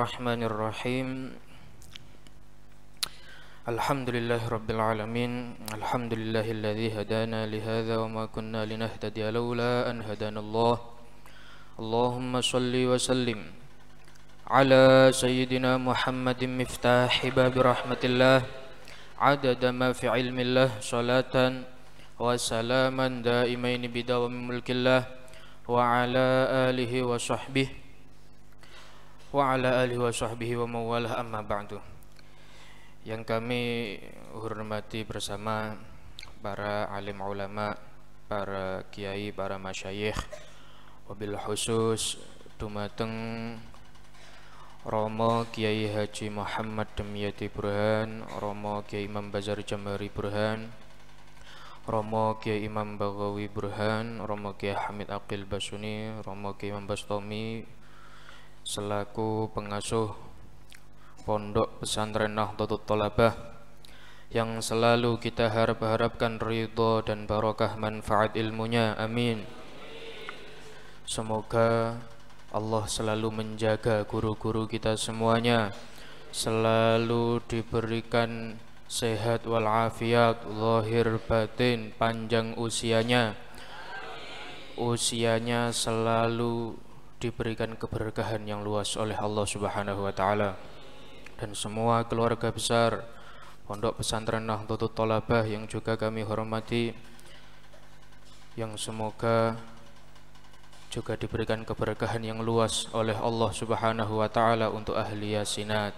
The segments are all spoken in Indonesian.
الرحمن الرحيم الحمد لله رب العالمين الحمد لله الذي هدانا لهذا وما كنا لنهتدي لولا أن هدانا الله اللهم صل وسلم على سيدنا محمد مفتاح باب رحمة الله عدد ما في علم الله صلاة وسلاما دائمين بدوام ملك الله وعلى آله وصحبه wa ala alihi wa sahbihi wa mawalah amma ba'du yang kami hormati bersama para alim ulama para kiai, para masyayikh wabil khusus dumateng Romo Kiai Haji Muhammad Demiati Burhan Romo Kiai Imam Bazar Jambari Burhan Romo Kiai Imam Bagawi Burhan Romo Kiai Hamid Aqil Basuni Romo Kiai Imam Bastomi selaku pengasuh Pondok Pesantren Nahdlatul Ulama yang selalu kita harap-harapkan ridho dan barokah manfaat ilmunya. Amin. Semoga Allah selalu menjaga guru-guru kita semuanya selalu diberikan sehat walafiat lahir batin panjang usianya usianya selalu diberikan keberkahan yang luas oleh Allah Subhanahu wa taala dan semua keluarga besar Pondok Pesantren Nahdlatul Thalabah yang juga kami hormati yang semoga juga diberikan keberkahan yang luas oleh Allah Subhanahu wa taala untuk ahli yasinat.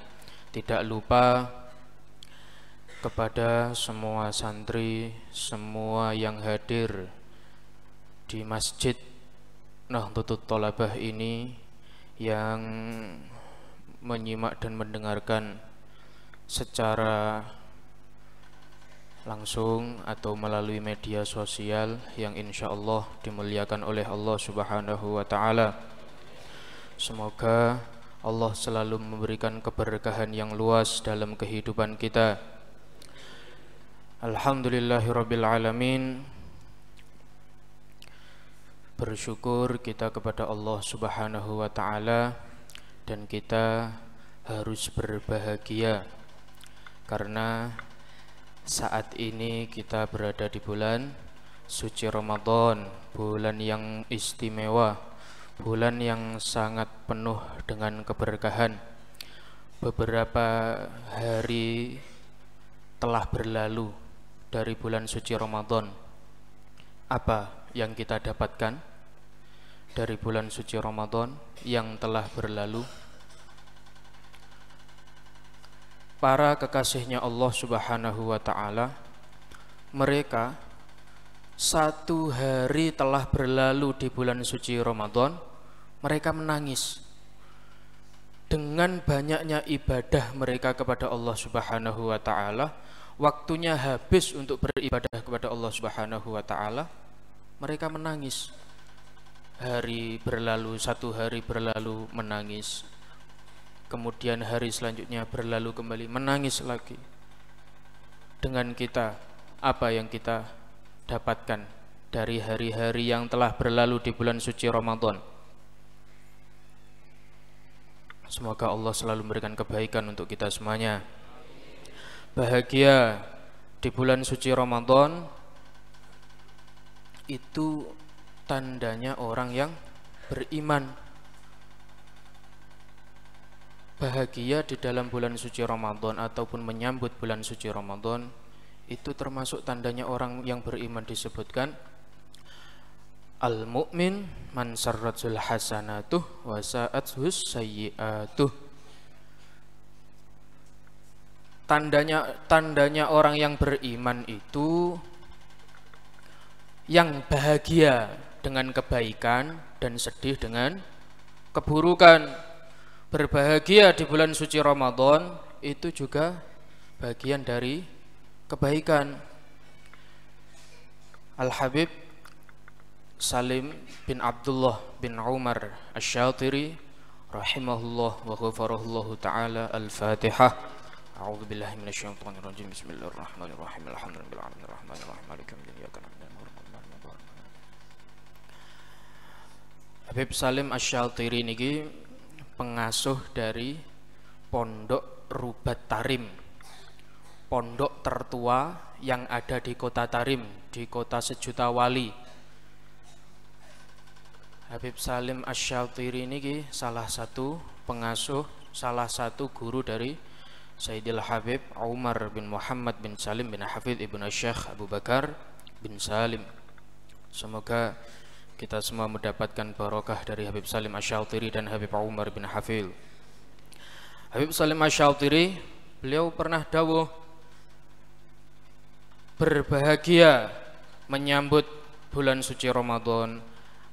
Tidak lupa kepada semua santri, semua yang hadir di masjid untuk Tolabah ini yang menyimak dan mendengarkan secara langsung atau melalui media sosial yang insya Allah dimuliakan oleh Allah Subhanahu wa Ta'ala. Semoga Allah selalu memberikan keberkahan yang luas dalam kehidupan kita. Alhamdulillahirabbil alamin bersyukur kita kepada Allah Subhanahu wa taala dan kita harus berbahagia karena saat ini kita berada di bulan suci Ramadan, bulan yang istimewa, bulan yang sangat penuh dengan keberkahan. Beberapa hari telah berlalu dari bulan suci Ramadan. Apa yang kita dapatkan? dari bulan suci Ramadan yang telah berlalu para kekasihnya Allah Subhanahu wa taala mereka satu hari telah berlalu di bulan suci Ramadan mereka menangis dengan banyaknya ibadah mereka kepada Allah Subhanahu wa taala waktunya habis untuk beribadah kepada Allah Subhanahu wa taala mereka menangis hari berlalu, satu hari berlalu menangis. Kemudian hari selanjutnya berlalu kembali menangis lagi. Dengan kita, apa yang kita dapatkan dari hari-hari yang telah berlalu di bulan suci Ramadan. Semoga Allah selalu memberikan kebaikan untuk kita semuanya. Bahagia di bulan suci Ramadan itu tandanya orang yang beriman bahagia di dalam bulan suci Ramadan ataupun menyambut bulan suci Ramadan itu termasuk tandanya orang yang beriman disebutkan Al-mu'min man sarratul hasanatu wa sa'at sayyi'atuh Tandanya tandanya orang yang beriman itu yang bahagia dengan kebaikan dan sedih dengan keburukan. Berbahagia di bulan suci Ramadan itu juga bagian dari kebaikan. Al-Habib Salim bin Abdullah bin Umar al Shatiri rahimahullah wa ghafarahullahu taala Al-Fatihah. أعوذ بالله من Alhamdulillahirrahmanirrahim Alhamdulillahirrahmanirrahim بسم Habib Salim Asyaltiri niki pengasuh dari Pondok Rubat Tarim pondok tertua yang ada di kota Tarim di kota Sejuta Wali Habib Salim Asyaltiri niki salah satu pengasuh salah satu guru dari Sayyidil Habib Umar bin Muhammad bin Salim bin Hafidh Ibn Syekh Abu Bakar bin Salim semoga kita semua mendapatkan barokah dari Habib Salim Asyautiri dan Habib Umar bin Hafil. Habib Salim Asyautiri, beliau pernah dawuh berbahagia menyambut bulan suci Ramadan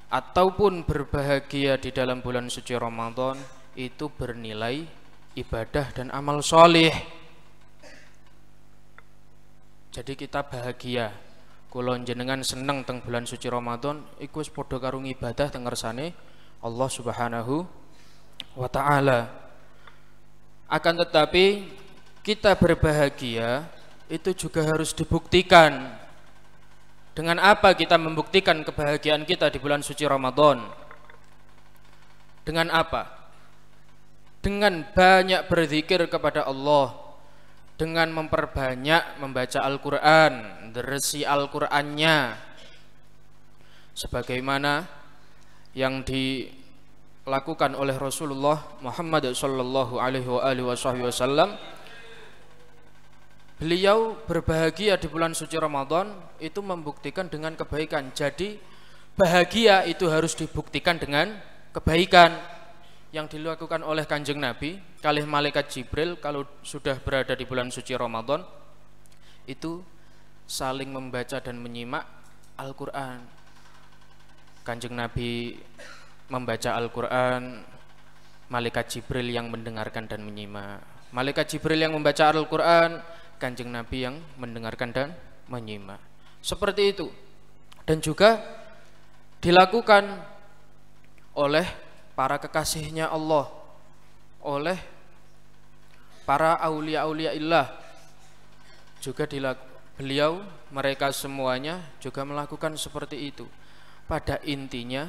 ataupun berbahagia di dalam bulan suci Ramadan itu bernilai ibadah dan amal soleh. Jadi kita bahagia kula jenengan seneng teng bulan suci Ramadan iku wis padha karo ibadah teng ngersane Allah Subhanahu wa taala. Akan tetapi kita berbahagia itu juga harus dibuktikan. Dengan apa kita membuktikan kebahagiaan kita di bulan suci Ramadan? Dengan apa? Dengan banyak berzikir kepada Allah, dengan memperbanyak membaca Al-Quran, deresi Al-Qurannya, sebagaimana yang dilakukan oleh Rasulullah Muhammad Sallallahu Alaihi Wasallam. Beliau berbahagia di bulan suci Ramadan itu membuktikan dengan kebaikan. Jadi bahagia itu harus dibuktikan dengan kebaikan yang dilakukan oleh kanjeng Nabi kalih malaikat Jibril kalau sudah berada di bulan suci Ramadan itu saling membaca dan menyimak Al-Quran kanjeng Nabi membaca Al-Quran malaikat Jibril yang mendengarkan dan menyimak malaikat Jibril yang membaca Al-Quran kanjeng Nabi yang mendengarkan dan menyimak seperti itu dan juga dilakukan oleh para kekasihnya Allah oleh para aulia-aulia illah juga dilaku, beliau mereka semuanya juga melakukan seperti itu pada intinya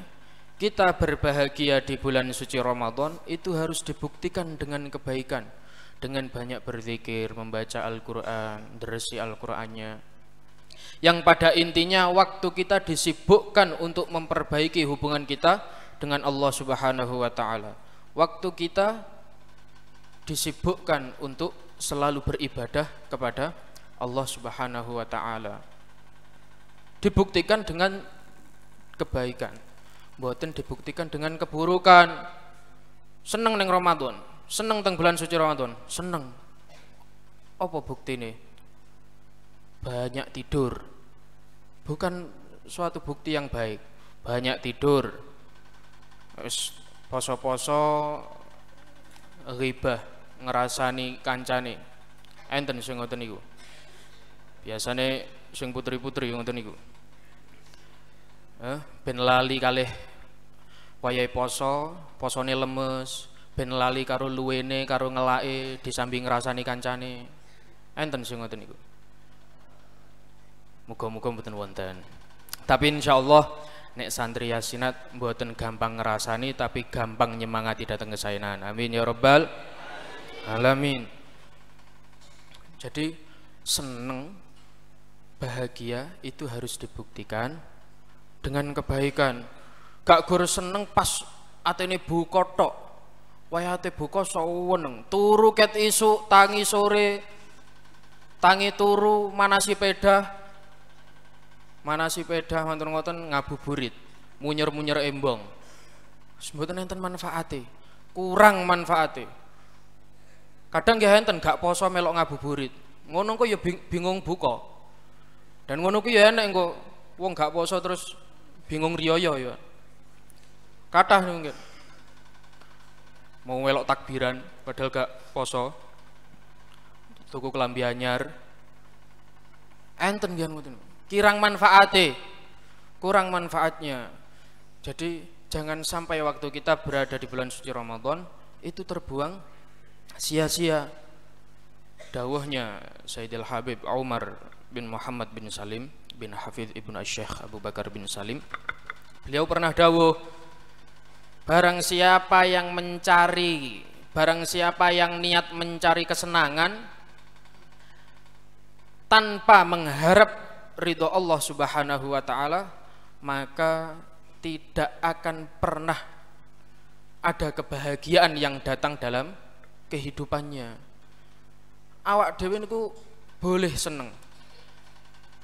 kita berbahagia di bulan suci Ramadan itu harus dibuktikan dengan kebaikan dengan banyak berzikir, membaca Al-Quran, dresi Al-Qurannya yang pada intinya waktu kita disibukkan untuk memperbaiki hubungan kita dengan Allah Subhanahu wa taala. Waktu kita disibukkan untuk selalu beribadah kepada Allah Subhanahu wa taala. Dibuktikan dengan kebaikan. Buatan dibuktikan dengan keburukan. Seneng neng Ramadan, seneng teng bulan suci Ramadan, seneng. Apa bukti nih? Banyak tidur. Bukan suatu bukti yang baik. Banyak tidur, wis poso-poso riba ngerasani kancane enten sing ngoten niku biasane sing putri-putri ngoten niku eh ben lali kalih wayahe poso posone lemes ben lali karo luwene karo ngelake disambi ngerasani kancane enten sing ngoten niku muga-muga mboten wonten tapi insyaallah nek santri yasinat buatan gampang ngerasani tapi gampang nyemangati datang ke sainan amin ya robbal alamin jadi seneng bahagia itu harus dibuktikan dengan kebaikan gak guru seneng pas ini bu kotok wayate buka saweneng turu ket isuk tangi sore tangi turu mana manasi pedah mana si peda wonten ngoten ngabuburit munyer-munyer embong sebutan enten manfaate kurang manfaate kadang gak enten gak poso melok ngabuburit ngono kok ya bingung buka dan ngono kok ya enek enggak wong gak poso terus bingung riyoyo ya kathah mungkin mau melok takbiran padahal gak poso tuku kelambi anyar enten gian ngoten kirang manfaate kurang manfaatnya jadi jangan sampai waktu kita berada di bulan suci Ramadan itu terbuang sia-sia dawahnya Sayyidil Habib Umar bin Muhammad bin Salim bin Hafidh Ibn Asyikh Abu Bakar bin Salim beliau pernah dawuh barang siapa yang mencari barang siapa yang niat mencari kesenangan tanpa mengharap ridho Allah Subhanahu wa taala, maka tidak akan pernah ada kebahagiaan yang datang dalam kehidupannya. Awak dewi niku boleh seneng.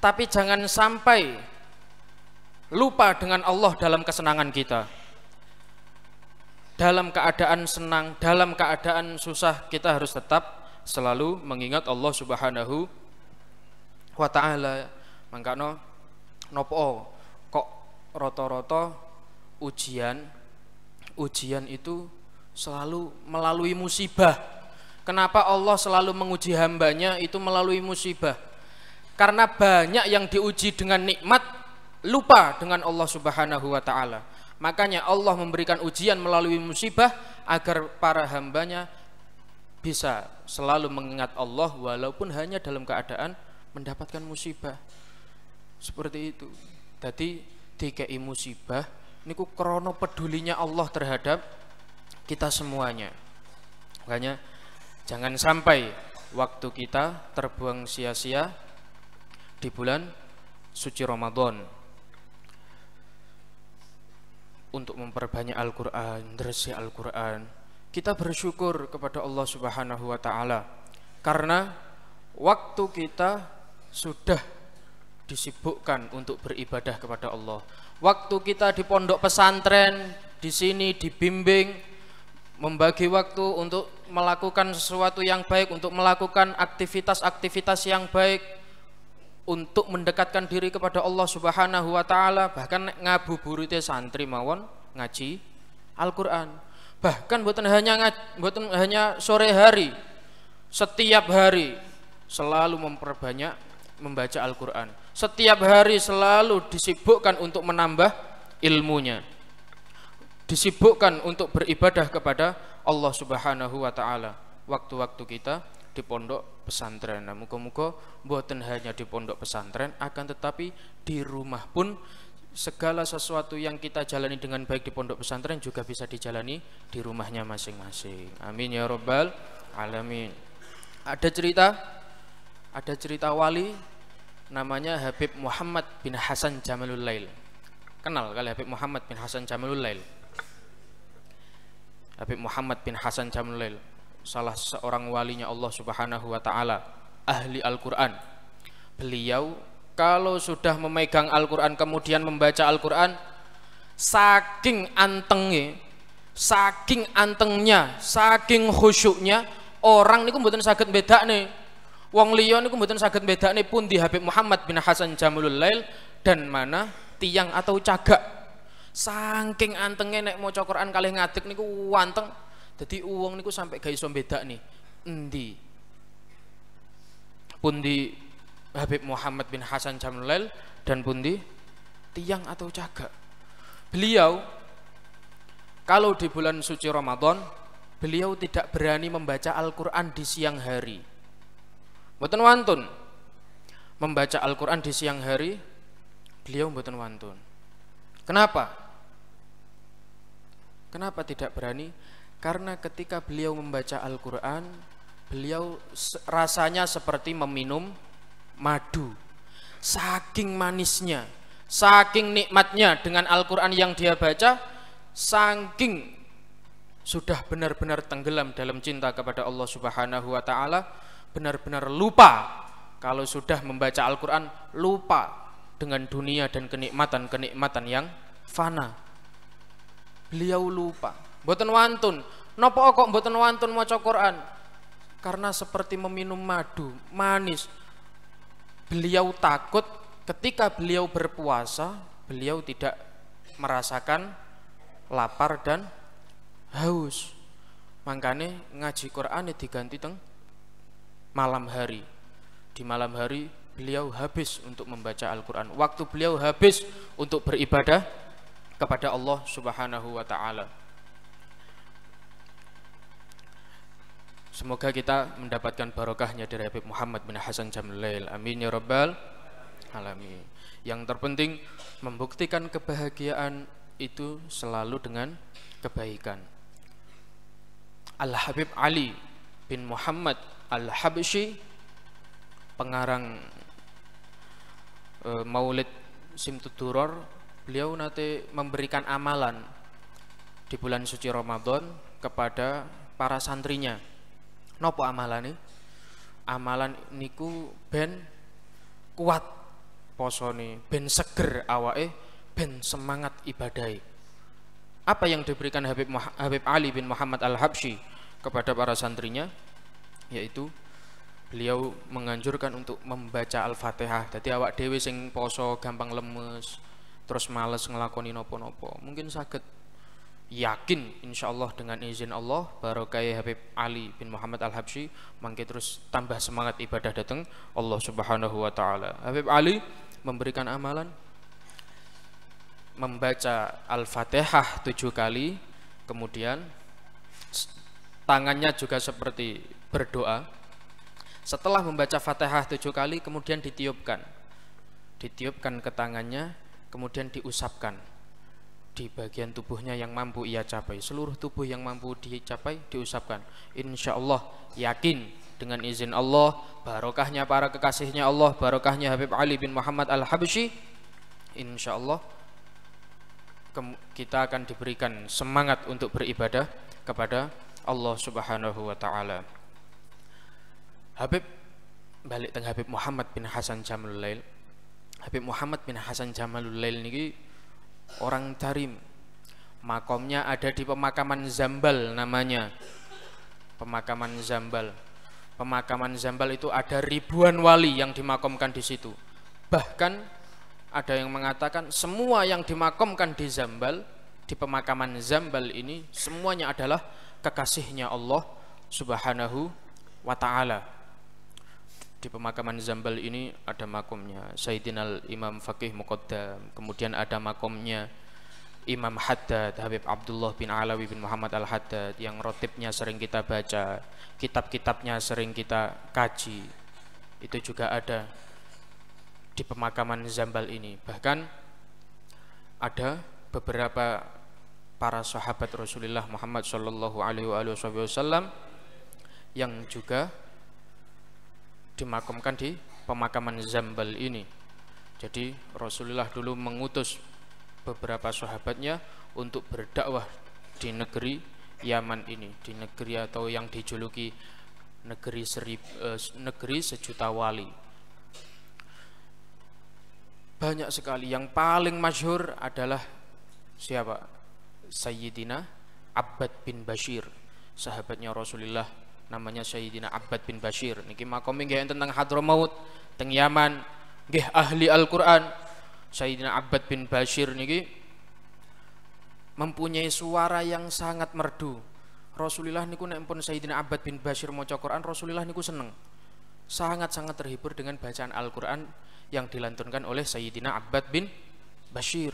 Tapi jangan sampai lupa dengan Allah dalam kesenangan kita. Dalam keadaan senang, dalam keadaan susah kita harus tetap selalu mengingat Allah Subhanahu wa taala Mangkano nopo kok roto-roto ujian ujian itu selalu melalui musibah. Kenapa Allah selalu menguji hambanya itu melalui musibah? Karena banyak yang diuji dengan nikmat lupa dengan Allah Subhanahu wa taala. Makanya Allah memberikan ujian melalui musibah agar para hambanya bisa selalu mengingat Allah walaupun hanya dalam keadaan mendapatkan musibah. Seperti itu. Jadi dikei musibah ku krono pedulinya Allah terhadap kita semuanya. Makanya jangan sampai waktu kita terbuang sia-sia di bulan suci Ramadan untuk memperbanyak Al-Qur'an, dresi Al-Qur'an. Kita bersyukur kepada Allah Subhanahu wa taala karena waktu kita sudah disibukkan untuk beribadah kepada Allah. Waktu kita di pondok pesantren di sini dibimbing membagi waktu untuk melakukan sesuatu yang baik, untuk melakukan aktivitas-aktivitas yang baik untuk mendekatkan diri kepada Allah Subhanahu wa taala, bahkan ngabuburitnya santri mawon ngaji Al-Qur'an. Bahkan bukan hanya bukan hanya sore hari, setiap hari selalu memperbanyak membaca Al-Qur'an setiap hari selalu disibukkan untuk menambah ilmunya disibukkan untuk beribadah kepada Allah Subhanahu wa taala waktu-waktu kita di pondok pesantren nah, muka-muka buatan hanya di pondok pesantren akan tetapi di rumah pun segala sesuatu yang kita jalani dengan baik di pondok pesantren juga bisa dijalani di rumahnya masing-masing. Amin ya robbal alamin. Ada cerita, ada cerita wali namanya Habib Muhammad bin Hasan Jamalul Lail kenal kali Habib Muhammad bin Hasan Jamalul Lail Habib Muhammad bin Hasan Jamalul Lail salah seorang walinya Allah subhanahu wa ta'ala ahli Al-Quran beliau kalau sudah memegang Al-Quran kemudian membaca Al-Quran saking antengnya saking antengnya saking khusyuknya orang niku mboten saged beda nih Wong liya niku mboten saged bedakne pundi Habib Muhammad bin Hasan Jamilul Lail dan mana tiang atau cagak. Saking antenge nek maca Quran kalih ngadeg niku wanteng. Dadi wong niku sampai ga iso bedakne endi. Pundi Habib Muhammad bin Hasan Jamilul Lail dan pundi tiang atau cagak. Beliau kalau di bulan suci Ramadan beliau tidak berani membaca Al-Quran di siang hari Mboten wantun membaca Al-Qur'an di siang hari beliau mboten wantun. Kenapa? Kenapa tidak berani? Karena ketika beliau membaca Al-Qur'an, beliau rasanya seperti meminum madu. Saking manisnya, saking nikmatnya dengan Al-Qur'an yang dia baca, saking sudah benar-benar tenggelam dalam cinta kepada Allah Subhanahu wa taala benar-benar lupa kalau sudah membaca Al-Quran lupa dengan dunia dan kenikmatan-kenikmatan yang fana beliau lupa buatan wantun nopo kok buatan wantun mau Quran karena seperti meminum madu manis beliau takut ketika beliau berpuasa beliau tidak merasakan lapar dan haus makanya ngaji Quran ya diganti teng malam hari. Di malam hari beliau habis untuk membaca Al-Quran. Waktu beliau habis untuk beribadah kepada Allah Subhanahu wa Ta'ala. Semoga kita mendapatkan barokahnya dari Habib Muhammad bin Hasan Jamlail. Amin ya Rabbal Alamin. Yang terpenting membuktikan kebahagiaan itu selalu dengan kebaikan. Al-Habib Ali bin Muhammad Al-Habshi pengarang e, Maulid Simtuduror beliau nanti memberikan amalan di bulan suci Ramadan kepada para santrinya nopo amalan ini amalan niku ben kuat posoni ben seger awae ben semangat ibadai apa yang diberikan Habib, Habib Ali bin Muhammad Al-Habsyi kepada para santrinya yaitu beliau menganjurkan untuk membaca Al-Fatihah. Jadi awak dewi sing poso gampang lemes, terus males ngelakoni nopo-nopo. Mungkin sakit yakin insya Allah dengan izin Allah barokai Habib Ali bin Muhammad Al Habsyi mangke terus tambah semangat ibadah datang Allah Subhanahu wa taala. Habib Ali memberikan amalan membaca Al-Fatihah tujuh kali kemudian tangannya juga seperti berdoa. Setelah membaca Fatihah tujuh kali, kemudian ditiupkan. Ditiupkan ke tangannya, kemudian diusapkan di bagian tubuhnya yang mampu ia capai seluruh tubuh yang mampu dicapai diusapkan insya Allah yakin dengan izin Allah barokahnya para kekasihnya Allah barokahnya Habib Ali bin Muhammad al Habsyi insya Allah kita akan diberikan semangat untuk beribadah kepada Allah Subhanahu wa taala. Habib balik teng Habib Muhammad bin Hasan Jamalul Lail. Habib Muhammad bin Hasan Jamalul Lail niki orang Tarim. Makomnya ada di pemakaman Zambal namanya. Pemakaman Zambal. Pemakaman Zambal itu ada ribuan wali yang dimakomkan di situ. Bahkan ada yang mengatakan semua yang dimakomkan di Zambal di pemakaman Zambal ini semuanya adalah kekasihnya Allah Subhanahu wa taala. Di pemakaman Zambal ini ada makomnya Sayyidina Imam Faqih Muqaddam, kemudian ada makomnya Imam Haddad Habib Abdullah bin Alawi bin Muhammad Al-Haddad yang rotipnya sering kita baca, kitab-kitabnya sering kita kaji. Itu juga ada di pemakaman Zambal ini. Bahkan ada beberapa para sahabat Rasulullah Muhammad Shallallahu Alaihi Wasallam yang juga dimakamkan di pemakaman Zambal ini. Jadi Rasulullah dulu mengutus beberapa sahabatnya untuk berdakwah di negeri Yaman ini, di negeri atau yang dijuluki negeri serib, eh, negeri sejuta wali. Banyak sekali yang paling masyhur adalah siapa? Sayyidina Abbad bin Bashir sahabatnya Rasulullah namanya Sayyidina Abbad bin Bashir niki makome nggih tentang Hadramaut teng Yaman nggih ahli Al-Qur'an Sayyidina Abbad bin Bashir niki mempunyai suara yang sangat merdu Rasulullah niku nek pun Sayyidina Abbad bin Bashir maca Quran Rasulullah niku seneng sangat-sangat terhibur dengan bacaan Al-Qur'an yang dilantunkan oleh Sayyidina Abbad bin Bashir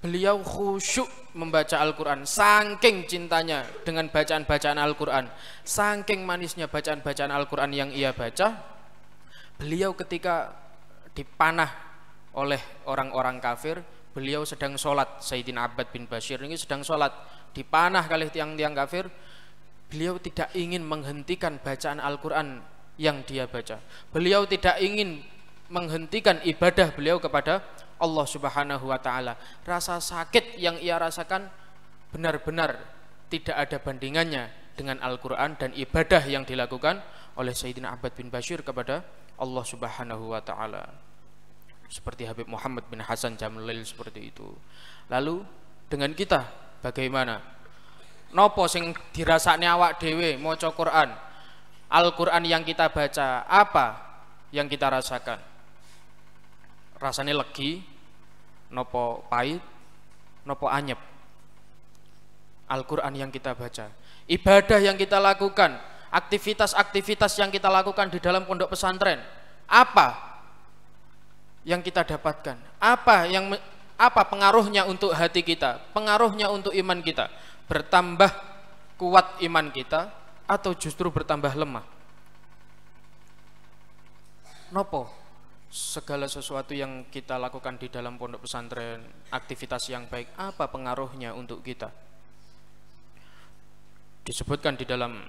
beliau khusyuk membaca Al-Quran saking cintanya dengan bacaan-bacaan Al-Quran saking manisnya bacaan-bacaan Al-Quran yang ia baca beliau ketika dipanah oleh orang-orang kafir beliau sedang sholat Sayyidina Abad bin Bashir ini sedang sholat dipanah kali tiang-tiang kafir beliau tidak ingin menghentikan bacaan Al-Quran yang dia baca beliau tidak ingin menghentikan ibadah beliau kepada Allah Subhanahu wa taala. Rasa sakit yang ia rasakan benar-benar tidak ada bandingannya dengan Al-Qur'an dan ibadah yang dilakukan oleh Sayyidina Abad bin Bashir kepada Allah Subhanahu wa taala. Seperti Habib Muhammad bin Hasan Jamlil seperti itu. Lalu dengan kita bagaimana? Nopo sing dirasakne awak dhewe maca Quran. Al-Qur'an yang kita baca apa yang kita rasakan? rasanya legi nopo pahit nopo anyep Al-Quran yang kita baca ibadah yang kita lakukan aktivitas-aktivitas yang kita lakukan di dalam pondok pesantren apa yang kita dapatkan apa yang apa pengaruhnya untuk hati kita pengaruhnya untuk iman kita bertambah kuat iman kita atau justru bertambah lemah nopo segala sesuatu yang kita lakukan di dalam pondok pesantren, aktivitas yang baik, apa pengaruhnya untuk kita? Disebutkan di dalam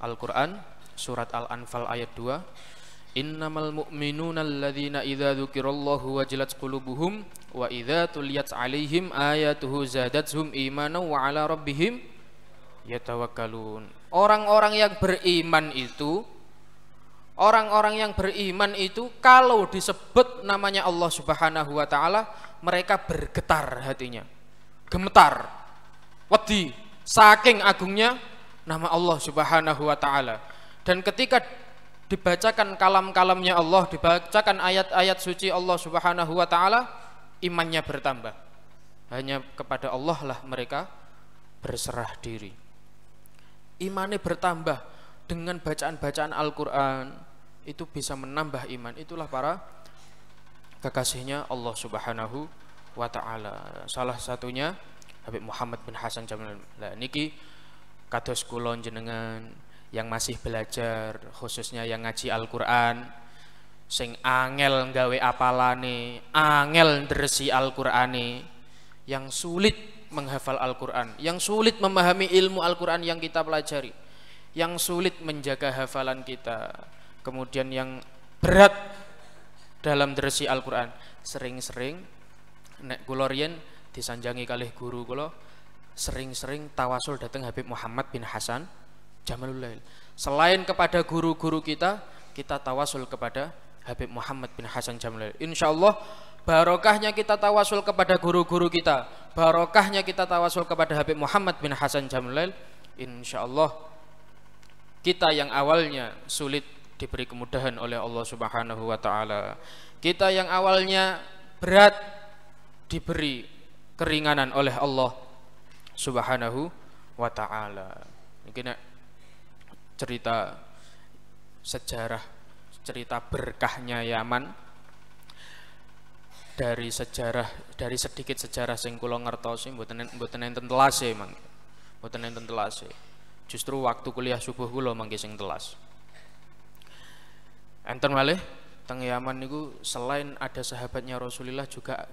Al-Quran, surat Al-Anfal ayat 2, Innamal mu'minuna alladhina idha dhukirallahu wajilat qulubuhum wa idha tuliyat alihim ayatuhu zadatuhum imana wa ala rabbihim yatawakkalun. Orang-orang yang beriman itu Orang-orang yang beriman itu kalau disebut namanya Allah Subhanahu wa taala, mereka bergetar hatinya. Gemetar. Wedi saking agungnya nama Allah Subhanahu wa taala. Dan ketika dibacakan kalam-kalamnya Allah, dibacakan ayat-ayat suci Allah Subhanahu wa taala, imannya bertambah. Hanya kepada Allah lah mereka berserah diri. Imannya bertambah dengan bacaan-bacaan Al-Quran itu bisa menambah iman itulah para kekasihnya Allah subhanahu wa ta'ala salah satunya Habib Muhammad bin Hasan Jamil niki kados kulon jenengan yang masih belajar khususnya yang ngaji Al-Quran sing angel nggawe apalane angel dresi Al-Qurane yang sulit menghafal Al-Quran yang sulit memahami ilmu Al-Quran yang kita pelajari yang sulit menjaga hafalan kita kemudian yang berat dalam dresi Al-Quran sering-sering nek kulorien disanjangi kalih guru kula sering-sering tawasul datang Habib Muhammad bin Hasan Jamalul Lail selain kepada guru-guru kita kita tawasul kepada Habib Muhammad bin Hasan Jamalul Lail Insya Allah barokahnya kita tawasul kepada guru-guru kita barokahnya kita tawasul kepada Habib Muhammad bin Hasan Jamalul Lail Insya Allah kita yang awalnya sulit diberi kemudahan oleh Allah Subhanahu wa taala. Kita yang awalnya berat diberi keringanan oleh Allah Subhanahu wa taala. Mungkin cerita sejarah cerita berkahnya Yaman dari sejarah dari sedikit sejarah sing kula ngertosi mboten mboten enten telase, Mang. Mboten enten telase. Justru waktu kuliah subuh kula mangke sing telas. Enten malih teng Yaman niku selain ada sahabatnya Rasulullah juga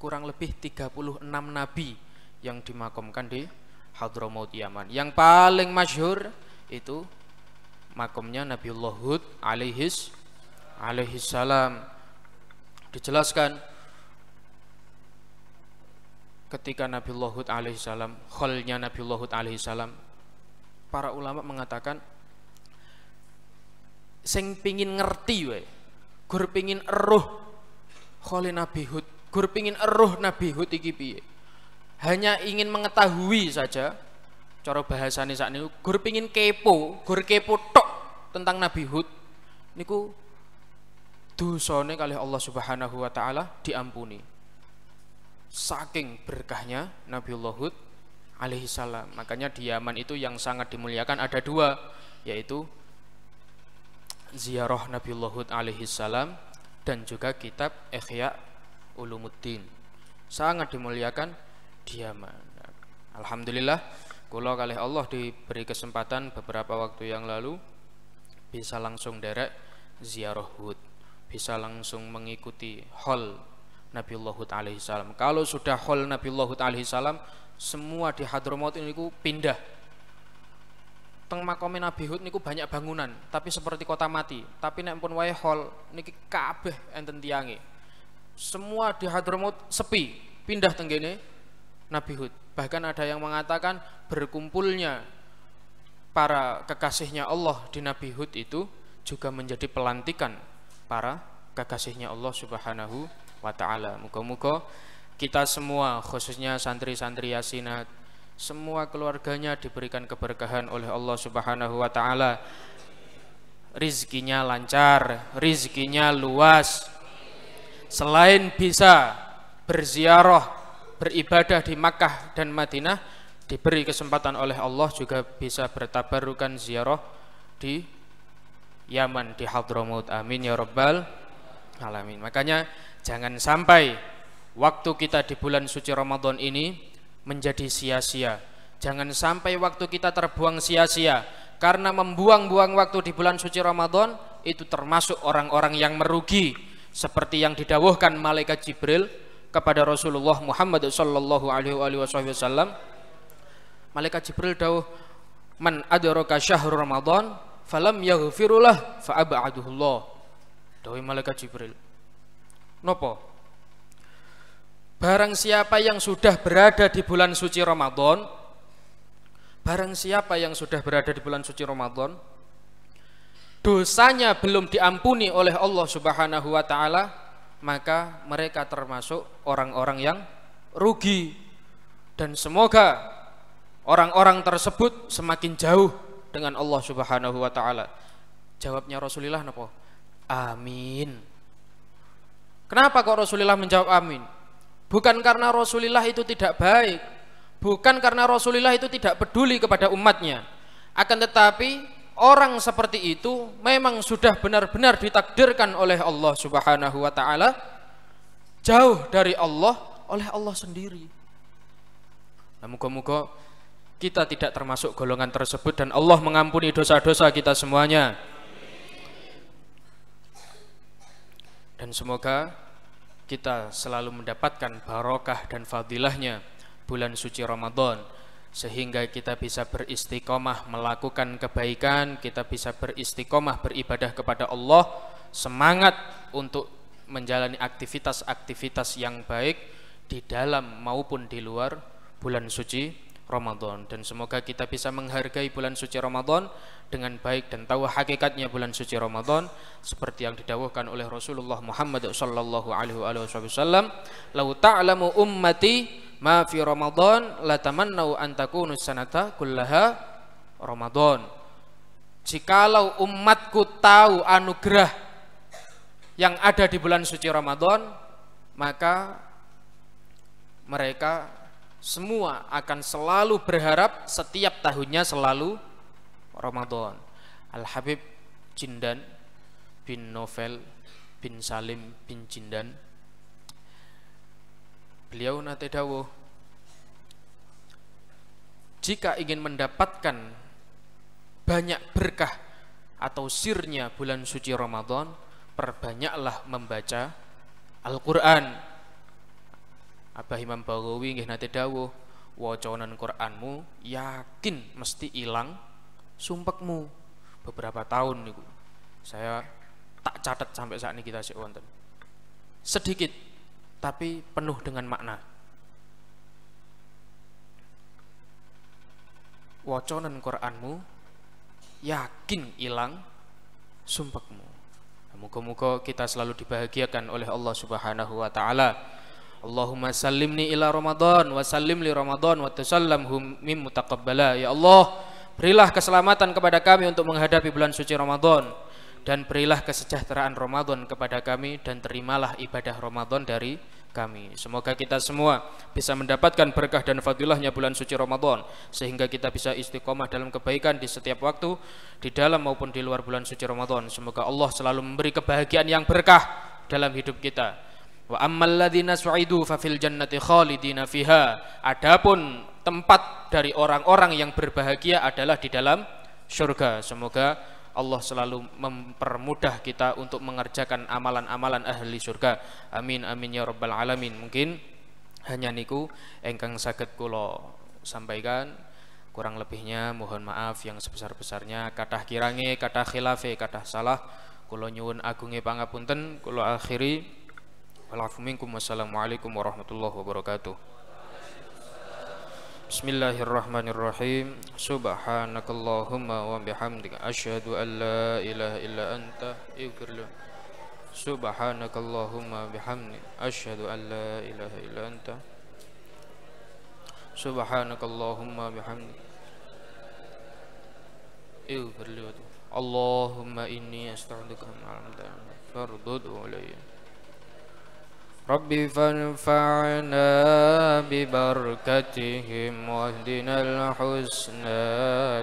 kurang lebih 36 nabi yang dimakamkan di Hadramaut Yaman. Yang paling masyhur itu makamnya Nabiullah Hud alaihis alaihis salam dijelaskan ketika Nabiullah Hud alaihis salam khalnya Nabiullah Hud alaihis salam para ulama mengatakan sing pingin ngerti we gur pingin eruh khali Nabi Hud gur pingin eruh Nabi Hud iki piye hanya ingin mengetahui saja cara bahasane saat niku gur pingin kepo gur kepo tok tentang Nabi Hud niku dosane kali Allah Subhanahu wa taala diampuni saking berkahnya Nabi Hud alaihi salam. Makanya di Yaman itu yang sangat dimuliakan ada dua, yaitu ziarah Nabi Muhammad alaihi salam dan juga kitab Ihya Ulumuddin. Sangat dimuliakan di Yaman. Alhamdulillah, kula kalih Allah diberi kesempatan beberapa waktu yang lalu bisa langsung derek ziarah Hud, bisa langsung mengikuti hall Nabi Hud alaihi salam. Kalau sudah hall Nabi Hud alaihi salam, semua di Hadramaut ini ku pindah teng makome Nabi Hud ini niku banyak bangunan tapi seperti kota mati tapi nek pun wae ini niki kabeh enten tiangi. semua di Hadramaut sepi pindah tenggine Nabi Hud bahkan ada yang mengatakan berkumpulnya para kekasihnya Allah di Nabi Hud itu juga menjadi pelantikan para kekasihnya Allah Subhanahu wa taala muga kita semua khususnya santri-santri Yasinat semua keluarganya diberikan keberkahan oleh Allah Subhanahu wa taala. Rizkinya lancar, rizkinya luas. Selain bisa berziarah, beribadah di Makkah dan Madinah, diberi kesempatan oleh Allah juga bisa bertabarukan ziarah di Yaman di Hadramaut. Amin ya rabbal alamin. Makanya jangan sampai waktu kita di bulan suci Ramadan ini menjadi sia-sia. Jangan sampai waktu kita terbuang sia-sia karena membuang-buang waktu di bulan suci Ramadan itu termasuk orang-orang yang merugi seperti yang didawuhkan malaikat Jibril kepada Rasulullah Muhammad sallallahu alaihi wasallam. Malaikat Jibril dawuh, "Man adraka syahrul Ramadan falam yaghfirullah fa abaduhullah." Doi malaikat Jibril. Nopo? Barang siapa yang sudah berada di bulan suci Ramadan Barang siapa yang sudah berada di bulan suci Ramadan Dosanya belum diampuni oleh Allah subhanahu wa ta'ala Maka mereka termasuk orang-orang yang rugi Dan semoga orang-orang tersebut semakin jauh dengan Allah subhanahu wa ta'ala Jawabnya Rasulullah Amin Kenapa kok Rasulullah menjawab amin? Bukan karena Rasulullah itu tidak baik, bukan karena Rasulullah itu tidak peduli kepada umatnya. Akan tetapi orang seperti itu memang sudah benar-benar ditakdirkan oleh Allah Subhanahu wa taala jauh dari Allah oleh Allah sendiri. Nah, muka-muka kita tidak termasuk golongan tersebut dan Allah mengampuni dosa-dosa kita semuanya. Dan semoga kita selalu mendapatkan barokah dan fadilahnya bulan suci Ramadan sehingga kita bisa beristiqomah melakukan kebaikan, kita bisa beristiqomah beribadah kepada Allah, semangat untuk menjalani aktivitas-aktivitas yang baik di dalam maupun di luar bulan suci Ramadan dan semoga kita bisa menghargai bulan suci Ramadan dengan baik dan tahu hakikatnya bulan suci Ramadan seperti yang didawahkan oleh Rasulullah Muhammad sallallahu alaihi wasallam lau ta'lamu ummati ma fi Ramadan tamannau an takunu sanata kullaha Ramadan jikalau umatku tahu anugerah yang ada di bulan suci Ramadan maka mereka semua akan selalu berharap setiap tahunnya selalu Ramadan. Al-Habib Jindan bin Novel bin Salim bin Jindan beliau nate dawuh jika ingin mendapatkan banyak berkah atau sirnya bulan suci Ramadan perbanyaklah membaca Al-Qur'an Abah Imam Bagawi nggih nate dawuh, wacanan Quranmu yakin mesti ilang sumpekmu. Beberapa tahun niku. Saya tak catat sampai saat ini kita sik wonten. Sedikit tapi penuh dengan makna. Wacanan Quranmu yakin ilang sumpekmu. Nah, Moga-moga kita selalu dibahagiakan oleh Allah Subhanahu wa taala. Allahumma salimni ila Ramadan wa sallim li Ramadan wa tusallamhum mim mutaqabbala. Ya Allah, berilah keselamatan kepada kami untuk menghadapi bulan suci Ramadan dan berilah kesejahteraan Ramadan kepada kami dan terimalah ibadah Ramadan dari kami. Semoga kita semua bisa mendapatkan berkah dan fadilahnya bulan suci Ramadan sehingga kita bisa istiqomah dalam kebaikan di setiap waktu di dalam maupun di luar bulan suci Ramadan. Semoga Allah selalu memberi kebahagiaan yang berkah dalam hidup kita Wa ladzina su'idu fil jannati khalidina fiha. Adapun tempat dari orang-orang yang berbahagia adalah di dalam surga. Semoga Allah selalu mempermudah kita untuk mengerjakan amalan-amalan ahli surga. Amin amin ya rabbal alamin. Mungkin hanya niku engkang saged kula sampaikan kurang lebihnya mohon maaf yang sebesar-besarnya Kata kirange kata khilafe kata salah kula nyuwun agunge pangapunten kula akhiri والعفو منكم والسلام عليكم ورحمة الله وبركاته بسم الله الرحمن الرحيم سبحانك اللهم وبحمدك أشهد أن لا إله إلا أنت اغفر لي سبحانك اللهم بحمدك أشهد أن لا إله إلا أنت سبحانك اللهم بحمدك اغفر لي اللهم إني أستعدك من العمد فاردد إليّ رب فانفعنا ببركتهم واهدنا الحسنى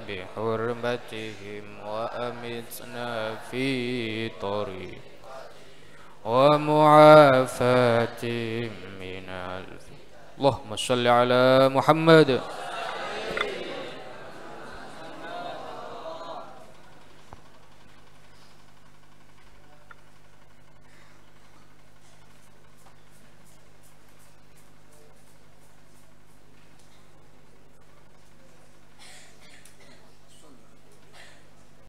بحرمتهم وأمتنا في طريق ومعافاتهم من الف اللهم صل على محمد